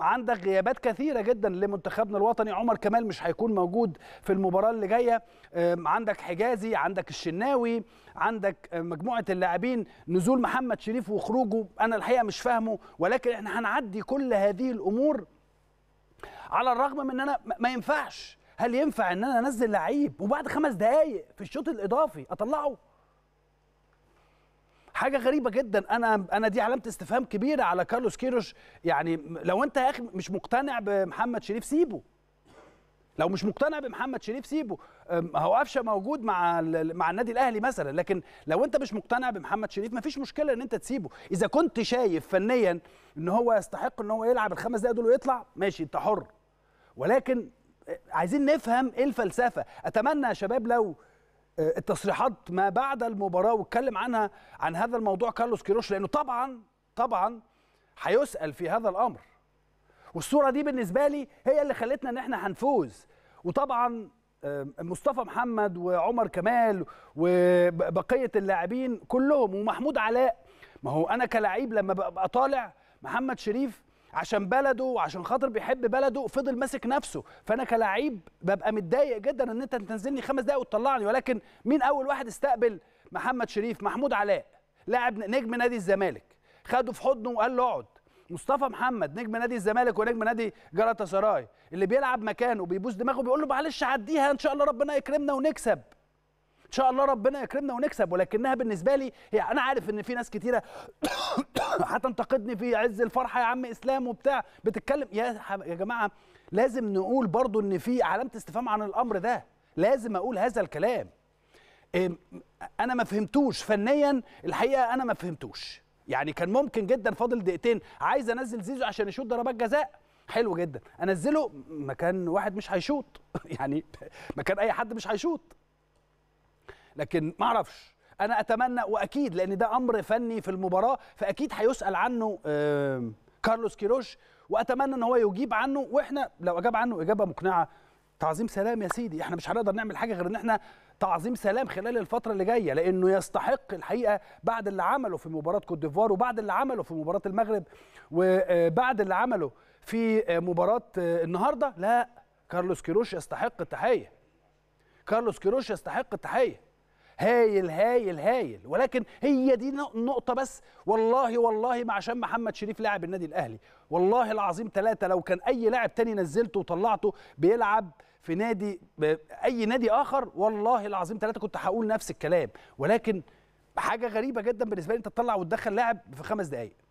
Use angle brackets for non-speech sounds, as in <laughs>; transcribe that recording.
عندك غيابات كثيره جدا لمنتخبنا الوطني عمر كمال مش هيكون موجود في المباراه اللي جايه عندك حجازي عندك الشناوي عندك مجموعه اللاعبين نزول محمد شريف وخروجه انا الحقيقه مش فاهمه ولكن احنا هنعدي كل هذه الامور على الرغم من ان انا ما ينفعش هل ينفع ان انا انزل لعيب وبعد خمس دقائق في الشوط الاضافي اطلعه حاجه غريبه جدا انا انا دي علامه استفهام كبيره على كارلوس كيروش يعني لو انت يا اخي مش مقتنع بمحمد شريف سيبه لو مش مقتنع بمحمد شريف سيبه هو قفشه موجود مع مع النادي الاهلي مثلا لكن لو انت مش مقتنع بمحمد شريف مفيش مشكله ان انت تسيبه اذا كنت شايف فنيا ان هو يستحق ان هو يلعب الخمس دقايق دول ويطلع ماشي انت حر ولكن عايزين نفهم ايه الفلسفه اتمنى يا شباب لو آه، التصريحات ما بعد المباراه واتكلم عنها عن هذا الموضوع كارلوس كيروش لانه طبعا طبعا هيسال في هذا الامر والصوره دي بالنسبه لي هي اللي خلتنا ان احنا هنفوز وطبعا آه، مصطفى محمد وعمر كمال وبقيه اللاعبين كلهم ومحمود علاء ما هو انا كلاعب لما ببقى طالع محمد شريف عشان بلده وعشان خاطر بيحب بلده فضل ماسك نفسه فانا كلاعب ببقى متضايق جدا ان انت تنزلني خمس دقايق وتطلعني ولكن مين اول واحد استقبل محمد شريف محمود علاء لاعب نجم نادي الزمالك خده في حضنه وقال له اقعد مصطفى محمد نجم نادي الزمالك ونجم نادي جالاتا سراي اللي بيلعب مكانه بيبوس دماغه بيقول له معلش عديها ان شاء الله ربنا يكرمنا ونكسب ان شاء الله ربنا يكرمنا ونكسب ولكنها بالنسبه لي هي انا عارف ان في ناس كتيره <coughs> هتنتقدني في عز الفرحه يا عم اسلام وبتاع بتتكلم يا يا جماعه لازم نقول برضو ان في علامه استفهام عن الامر ده لازم اقول هذا الكلام انا ما فهمتوش فنيا الحقيقه انا ما فهمتوش يعني كان ممكن جدا فاضل دقيقتين عايز انزل زيزو عشان يشوط ضربات جزاء حلو جدا انزله مكان واحد مش هيشوط <laughs> يعني مكان اي حد مش هيشوط لكن ما اعرفش انا اتمنى واكيد لان ده امر فني في المباراه فاكيد هيسال عنه كارلوس كيروش واتمنى ان هو يجيب عنه واحنا لو اجاب عنه اجابه مقنعه تعظيم سلام يا سيدي احنا مش هنقدر نعمل حاجه غير ان احنا تعظيم سلام خلال الفتره اللي جايه لانه يستحق الحقيقه بعد اللي عمله في مباراه كوت ديفوار وبعد اللي عمله في مباراه المغرب وبعد آه، اللي عمله في آه، مباراه آه، النهارده لا كارلوس كيروش يستحق التحيه كارلوس كيروش يستحق التحيه هايل هايل هايل ولكن هي دي نقطة بس والله والله ما عشان محمد شريف لاعب النادي الأهلي والله العظيم ثلاثة لو كان أي لاعب تاني نزلته وطلعته بيلعب في نادي أي نادي آخر والله العظيم ثلاثة كنت هقول نفس الكلام ولكن حاجة غريبة جدا بالنسبة لي أنت تطلع وتدخل لاعب في خمس دقايق